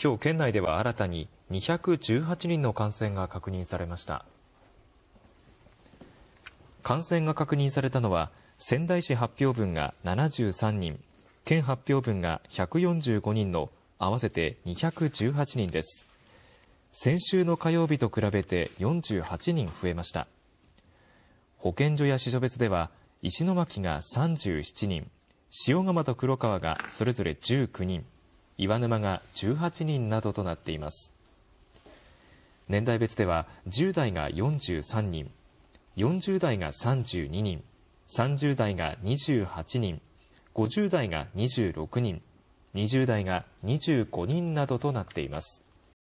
今日県内では新たに218人の感染が確認されました感染が確認されたのは仙台市発表分が73人県発表分が145人の合わせて218人です先週の火曜日と比べて48人増えました保健所や市所別では石巻が37人塩釜と黒川がそれぞれ19人岩沼が18人などとなっています。年代別では10代が43人、40代が32人、30代が28人、50代が26人、20代が25人などとなっています。